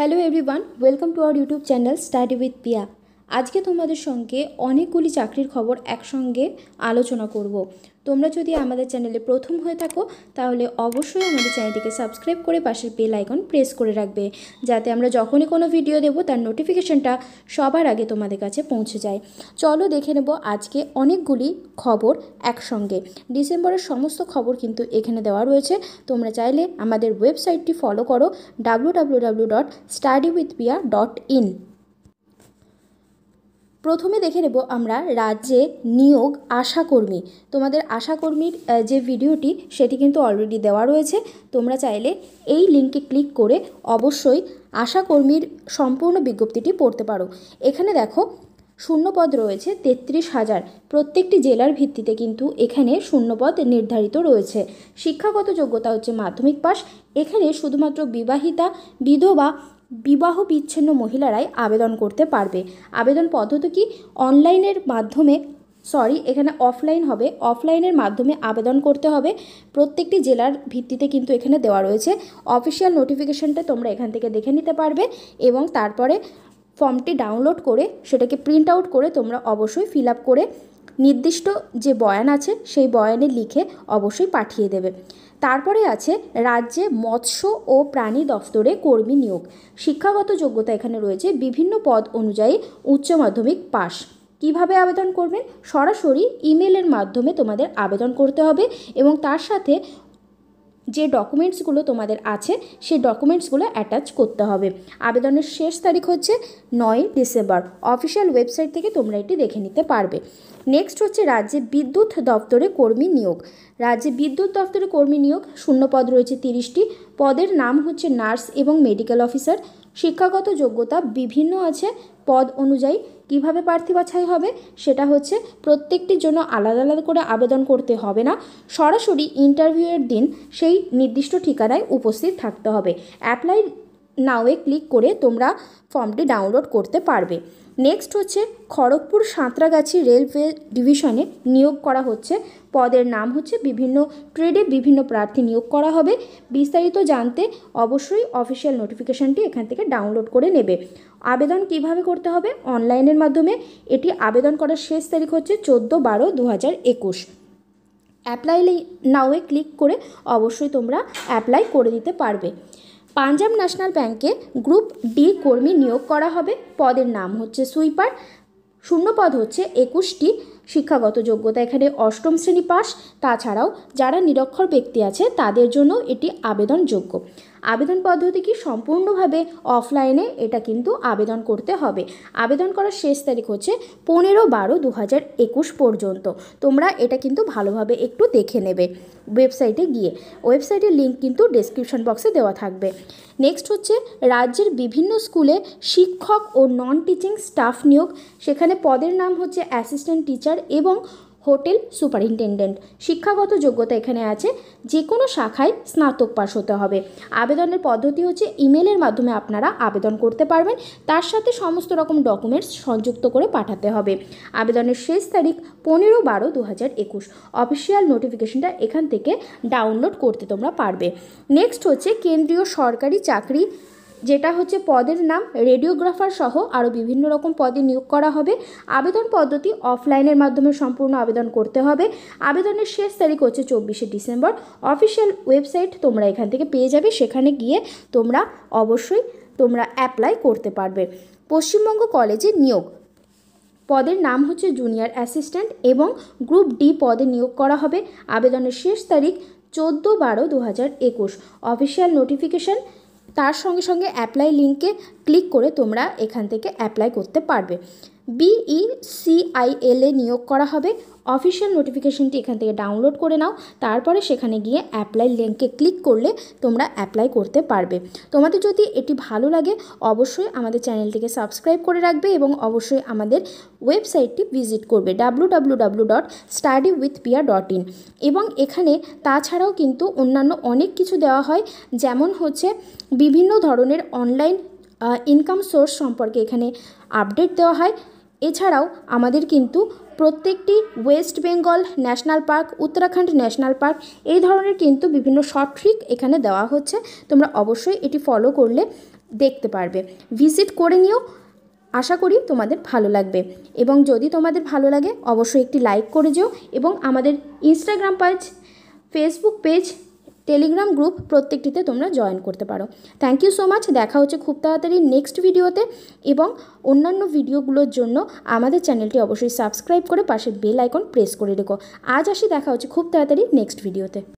Hello everyone, welcome to our YouTube channel Study with Pia. আজকে তোমাদের সঙ্গে অনেকগুলি চাকরির খবর একসঙ্গে আলোচনা করব। তোমরা যদি আমাদের চ্যানেলে প্রথম হয়ে থাকো তাহলে অবশ্যই আমাদের চ্যানেলটিকে সাবস্ক্রাইব করে পাশের বেল আইকন প্রেস করে রাখবে যাতে আমরা যখনই কোনো ভিডিও দেব তার নোটিফিকেশনটা সবার আগে তোমাদের কাছে পৌঁছে যায় চলো দেখে নেব আজকে অনেকগুলি খবর একসঙ্গে ডিসেম্বরের সমস্ত খবর কিন্তু এখানে দেওয়া রয়েছে তোমরা চাইলে আমাদের ওয়েবসাইটটি ফলো করো W W W dot study with biya dot in প্রথমে দেখে নেব আমরা রাজ্যে নিয়োগ আশাকর্মী তোমাদের আশাকর্মীর যে ভিডিওটি সেটি কিন্তু অলরেডি দেওয়া রয়েছে তোমরা চাইলে এই লিঙ্কে ক্লিক করে অবশ্যই আশাকর্মীর সম্পূর্ণ বিজ্ঞপ্তিটি পড়তে পারো এখানে দেখো শূন্যপদ রয়েছে তেত্রিশ হাজার প্রত্যেকটি জেলার ভিত্তিতে কিন্তু এখানে শূন্যপদ নির্ধারিত রয়েছে শিক্ষাগত যোগ্যতা হচ্ছে মাধ্যমিক পাশ এখানে শুধুমাত্র বিবাহিতা বিধবা বিবাহ বিচ্ছিন্ন মহিলারাই আবেদন করতে পারবে আবেদন পদ্ধতি কি অনলাইনের মাধ্যমে সরি এখানে অফলাইন হবে অফলাইনের মাধ্যমে আবেদন করতে হবে প্রত্যেকটি জেলার ভিত্তিতে কিন্তু এখানে দেওয়া রয়েছে অফিসিয়াল নোটিফিকেশনটা তোমরা এখান থেকে দেখে নিতে পারবে এবং তারপরে ফর্মটি ডাউনলোড করে সেটাকে প্রিন্ট আউট করে তোমরা অবশ্যই ফিল আপ করে নির্দিষ্ট যে বয়ান আছে সেই বয়ানে লিখে অবশ্যই পাঠিয়ে দেবে তারপরে আছে রাজ্যে মৎস্য ও প্রাণী দফতরে কর্মী নিয়োগ শিক্ষাগত যোগ্যতা এখানে রয়েছে বিভিন্ন পদ অনুযায়ী উচ্চ মাধ্যমিক পাশ কিভাবে আবেদন করবেন সরাসরি ইমেলের মাধ্যমে তোমাদের আবেদন করতে হবে এবং তার সাথে যে ডকুমেন্টসগুলো তোমাদের আছে সেই ডকুমেন্টসগুলো অ্যাটাচ করতে হবে আবেদনের শেষ তারিখ হচ্ছে নয় ডিসেম্বর অফিসিয়াল ওয়েবসাইট থেকে তোমরা এটি দেখে নিতে পারবে নেক্সট হচ্ছে রাজ্যে বিদ্যুৎ দপ্তরে কর্মী নিয়োগ রাজ্যে বিদ্যুৎ দপ্তরে কর্মী নিয়োগ শূন্য পদ রয়েছে তিরিশটি পদের নাম হচ্ছে নার্স এবং মেডিকেল অফিসার শিক্ষাগত যোগ্যতা বিভিন্ন আছে পদ অনুযায়ী কিভাবে প্রার্থী বাছাই হবে সেটা হচ্ছে প্রত্যেকটির জন্য আলাদা আলাদা করে আবেদন করতে হবে না সরাসরি ইন্টারভিউয়ের দিন সেই নির্দিষ্ট ঠিকানায় উপস্থিত থাকতে হবে অ্যাপ্লাই নাওয়ে ক্লিক করে তোমরা ফর্মটি ডাউনলোড করতে পারবে নেক্সট হচ্ছে খড়গপুর সাঁতরাগাছি রেলওয়ে ডিভিশনে নিয়োগ করা হচ্ছে পদের নাম হচ্ছে বিভিন্ন ট্রেডে বিভিন্ন প্রার্থী নিয়োগ করা হবে বিস্তারিত জানতে অবশ্যই অফিসিয়াল নোটিফিকেশানটি এখান থেকে ডাউনলোড করে নেবে আবেদন কিভাবে করতে হবে অনলাইনের মাধ্যমে এটি আবেদন করার শেষ তারিখ হচ্ছে চোদ্দো বারো দু হাজার একুশ অ্যাপ্লাই নাওয়ে ক্লিক করে অবশ্যই তোমরা অ্যাপ্লাই করে দিতে পারবে পাঞ্জাব ন্যাশনাল ব্যাংকে গ্রুপ ডি কর্মী নিয়োগ করা হবে পদের নাম হচ্ছে সুইপার শূন্য পদ হচ্ছে একুশটি শিক্ষাগত যোগ্যতা এখানে অষ্টম শ্রেণী পাস তাছাড়াও যারা নিরক্ষর ব্যক্তি আছে তাদের জন্য এটি আবেদনযোগ্য আবেদন পদ্ধতি কি সম্পূর্ণভাবে অফলাইনে এটা কিন্তু আবেদন করতে হবে আবেদন করার শেষ তারিখ হচ্ছে পনেরো বারো দু পর্যন্ত তোমরা এটা কিন্তু ভালোভাবে একটু দেখে নেবে ওয়েবসাইটে গিয়ে ওয়েবসাইটের লিঙ্ক কিন্তু ডেসক্রিপশন বক্সে দেওয়া থাকবে নেক্সট হচ্ছে রাজ্যের বিভিন্ন স্কুলে শিক্ষক ও নন টিচিং স্টাফ নিয়োগ সেখানে পদের নাম হচ্ছে অ্যাসিস্ট্যান্ট টিচার এবং হোটেল সুপারিনটেন্ডেন্ট শিক্ষাগত যোগ্যতা এখানে আছে যে কোনো শাখায় স্নাতক পাশ হতে হবে আবেদনের পদ্ধতি হচ্ছে ইমেলের মাধ্যমে আপনারা আবেদন করতে পারবেন তার সাথে সমস্ত রকম ডকুমেন্টস সংযুক্ত করে পাঠাতে হবে আবেদনের শেষ তারিখ পনেরো বারো দু হাজার একুশ অফিসিয়াল নোটিফিকেশনটা এখান থেকে ডাউনলোড করতে তোমরা পারবে নেক্সট হচ্ছে কেন্দ্রীয় সরকারি চাকরি যেটা হচ্ছে পদের নাম রেডিওগ্রাফার সহ আরও বিভিন্ন রকম পদে নিয়োগ করা হবে আবেদন পদ্ধতি অফলাইনের মাধ্যমে সম্পূর্ণ আবেদন করতে হবে আবেদনের শেষ তারিখ হচ্ছে চব্বিশে ডিসেম্বর অফিসিয়াল ওয়েবসাইট তোমরা এখান থেকে পেয়ে যাবে সেখানে গিয়ে তোমরা অবশ্যই তোমরা অ্যাপ্লাই করতে পারবে পশ্চিমবঙ্গ কলেজে নিয়োগ পদের নাম হচ্ছে জুনিয়র অ্যাসিস্ট্যান্ট এবং গ্রুপ ডি পদে নিয়োগ করা হবে আবেদনের শেষ তারিখ চোদ্দো বারো দু হাজার একুশ অফিসিয়াল নোটিফিকেশান তার সঙ্গে সঙ্গে অ্যাপ্লাই লিঙ্কে ক্লিক করে তোমরা এখান থেকে অ্যাপ্লাই করতে পারবে বিই সিআইএলএ e নিয়োগ করা হবে অফিসিয়াল নোটিফিকেশনটি এখান থেকে ডাউনলোড করে নাও তারপরে সেখানে গিয়ে অ্যাপ্লাই লিঙ্কে ক্লিক করলে তোমরা অ্যাপ্লাই করতে পারবে তোমাদের যদি এটি ভালো লাগে অবশ্যই আমাদের চ্যানেলটিকে সাবস্ক্রাইব করে রাখবে এবং অবশ্যই আমাদের ওয়েবসাইটটি ভিজিট করবে W dot study dot in এবং এখানে তাছাড়াও কিন্তু অন্যান্য অনেক কিছু দেওয়া হয় যেমন হচ্ছে বিভিন্ন ধরনের অনলাইন ইনকাম সোর্স সম্পর্কে এখানে আপডেট দেওয়া হয় এছাড়াও আমাদের কিন্তু প্রত্যেকটি West Bengal national park Uttarakhand national park এই ধরনের কিন্তু বিভিন্ন শর্ট ট্রিক এখানে দেওয়া হচ্ছে তোমরা অবশ্যই এটি ফলো করলে দেখতে পারবে ভিজিট করে নিও আশা করি তোমাদের ভালো লাগবে এবং যদি তোমাদের ভালো লাগে অবশ্যই একটি লাইক করে যেও এবং আমাদের Instagram page Facebook page Telegram group প্রত্যেকটিতে তোমরা জয়েন করতে পারো থ্যাংক ইউ সো মাচ দেখা হচ্ছে খুব তাড়াতাড়ি নেক্সট ভিডিওতে এবং অন্যান্য ভিডিওগুলোর জন্য আমাদের চ্যানেলটি অবশ্যই সাবস্ক্রাইব করে পাশে বেল আইকন প্রেস করে রেখো আজ আসি দেখা হচ্ছে খুব তাড়াতাড়ি নেক্সট ভিডিওতে